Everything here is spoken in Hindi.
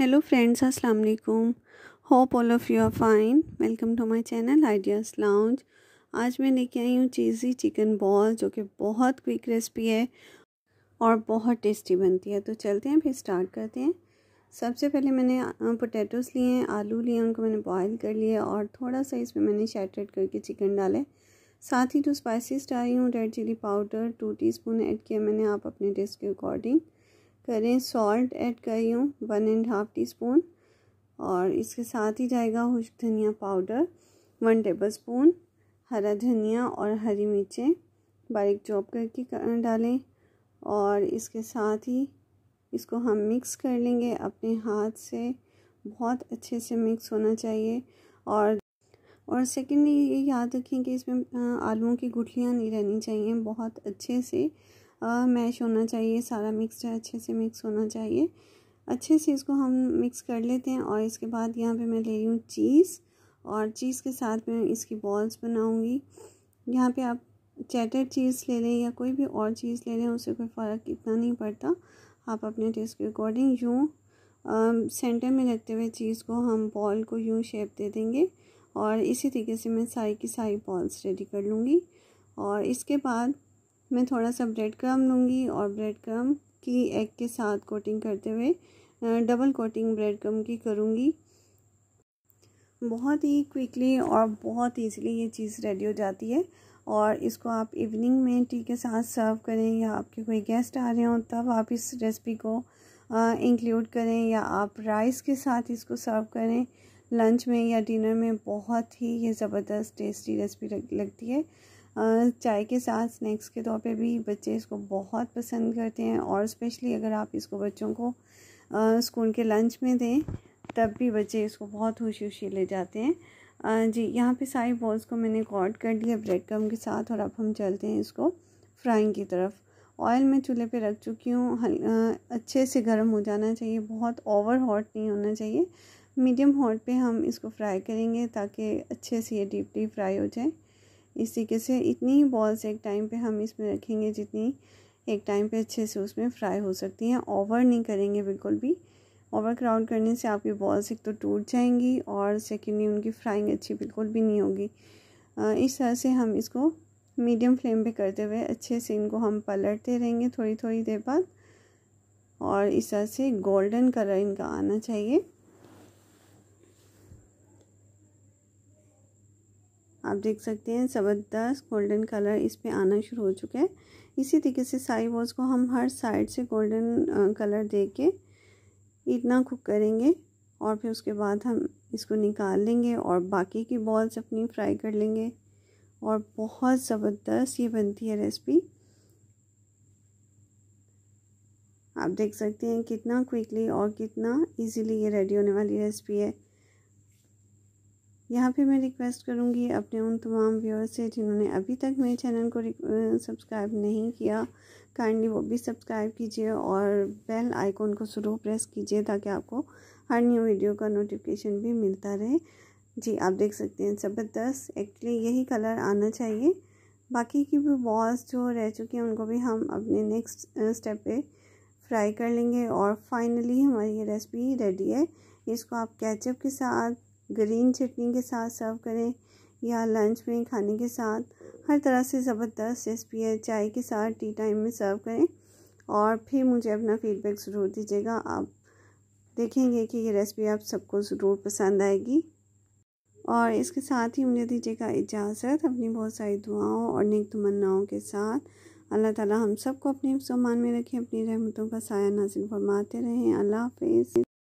हेलो फ्रेंड्स अस्सलाम वालेकुम hope all of you are fine welcome to my channel ideas lounge आज मैं लेके आई हूँ चीज़ी चिकन बॉल जो कि बहुत क्विक रेसिपी है और बहुत टेस्टी बनती है तो चलते हैं फिर स्टार्ट करते हैं सबसे पहले मैंने पोटैटोस लिए हैं आलू लिए उनको मैंने बॉयल कर लिए और थोड़ा सा इसमें मैंने शैटेड करके चिकन डाले साथ ही जो स्पाइसिस डाली हूँ red chilli powder two teaspoon add किया मैंने आप अपने टेस्ट के अकॉर्डिंग करें सॉल्ट ऐड कर रही हूँ one and half teaspoon और इसके साथ ही जाएगा खुश्क धनिया पाउडर वन टेबल स्पून हरा धनिया और हरी मिर्चें बारीक चॉप करके कर डालें और इसके साथ ही इसको हम मिक्स कर लेंगे अपने हाथ से बहुत अच्छे से मिक्स होना चाहिए और और सेकेंडली ये याद रखें कि इसमें आलूओं की गुठलियाँ नहीं रहनी चाहिए बहुत अच्छे से मैश होना चाहिए सारा मिक्सचर अच्छे से मिक्स होना चाहिए अच्छे से इसको हम मिक्स कर लेते हैं और इसके बाद यहाँ पे मैं ले रही हूँ चीज़ और चीज़ के साथ मैं इसकी बॉल्स बनाऊँगी यहाँ पे आप चैटर चीज़ ले लें या कोई भी और चीज़ ले लें उससे कोई फ़र्क इतना नहीं पड़ता आप अपने टेस्ट के अकॉर्डिंग यूँ सेंटर में रखते हुए चीज़ को हम बॉल को यूँ शेप दे देंगे और इसी तरीके से मैं सारी की सारी बॉल्स रेडी कर लूँगी और इसके बाद मैं थोड़ा सा ब्रेड क्रम लूँगी और ब्रेड क्रम की एग के साथ कोटिंग करते हुए डबल कोटिंग ब्रेड क्रम की करूँगी बहुत ही क्विकली और बहुत ईजिली ये चीज़ रेडी हो जाती है और इसको आप इवनिंग में टी के साथ सर्व करें या आपके कोई गेस्ट आ रहे हों तब आप इस रेसिपी को इंक्लूड करें या आप राइस के साथ इसको सर्व करें लंच में या डिनर में बहुत ही ये ज़बरदस्त टेस्टी रेसिपी लगती है चाय के साथ स्नैक्स के तौर पे भी बच्चे इसको बहुत पसंद करते हैं और स्पेशली अगर आप इसको बच्चों को स्कूल के लंच में दें तब भी बच्चे इसको बहुत खुशी खुशी ले जाते हैं जी यहाँ पे सारी बॉल्स को मैंने कॉट कर लिया ब्रेड क्रम के साथ और अब हम चलते हैं इसको फ्राइंग की तरफ ऑयल मैं चूल्हे पे रख चुकी हूँ अच्छे से गर्म हो जाना चाहिए बहुत ओवर हॉट नहीं होना चाहिए मीडियम हॉट पे हम इसको फ्राई करेंगे ताकि अच्छे से ये डीपली फ्राई हो जाए इस तरीके से इतनी ही बॉल्स एक टाइम पे हम इसमें रखेंगे जितनी एक टाइम पे अच्छे से उसमें फ्राई हो सकती हैं ओवर नहीं करेंगे बिल्कुल भी ओवर क्राउड करने से आपकी बॉल्स एक तो टूट जाएंगी और सेकेंडली उनकी फ्राइंग अच्छी बिल्कुल भी नहीं होगी इस तरह से हम इसको मीडियम फ्लेम पे करते हुए अच्छे से इनको हम पलटते रहेंगे थोड़ी थोड़ी देर बाद और इस तरह से गोल्डन कलर इनका आना चाहिए आप देख सकते हैं ज़बरदस्त गोल्डन कलर इस पर आना शुरू हो चुका है इसी तरीके से साई बॉल्स को हम हर साइड से गोल्डन कलर दे के इतना कुक करेंगे और फिर उसके बाद हम इसको निकाल लेंगे और बाकी की बॉल्स अपनी फ्राई कर लेंगे और बहुत ज़बरदस्त ये बनती है रेसिपी आप देख सकते हैं कितना क्विकली और कितना इजीली ये रेडी होने वाली रेसिपी है यहाँ पे मैं रिक्वेस्ट करूँगी अपने उन तमाम व्यूअर्स से जिन्होंने अभी तक मेरे चैनल को सब्सक्राइब नहीं किया काइंडली वो भी सब्सक्राइब कीजिए और बेल आइकॉन को ज़रूर प्रेस कीजिए ताकि आपको हर न्यू वीडियो का नोटिफिकेशन भी मिलता रहे जी आप देख सकते हैं ज़बरदस्त एक्चुअली यही कलर आना चाहिए बाकी की भी बॉल्स जो रह चुके हैं उनको भी हम अपने नेक्स्ट स्टेप पे फ्राई कर लेंगे और फाइनली हमारी ये रेसिपी रेडी है इसको आप कैचअप के साथ ग्रीन चटनी के साथ सर्व करें या लंच में खाने के साथ हर तरह से ज़बरदस्त रेसिपी है चाय के साथ टी टाइम में सर्व करें और फिर मुझे अपना फीडबैक ज़रूर दीजिएगा आप देखेंगे कि ये रेसिपी आप सबको ज़रूर पसंद आएगी और इसके साथ ही मुझे दीजिएगा इजाज़त अपनी बहुत सारी दुआओं और नेक तमन्नाओं के साथ अल्लाह ताला हम सबको अपने सामान में रखें अपनी रहमतों का साया नाजिल फरमाते रहें अल्लाह हाफिज़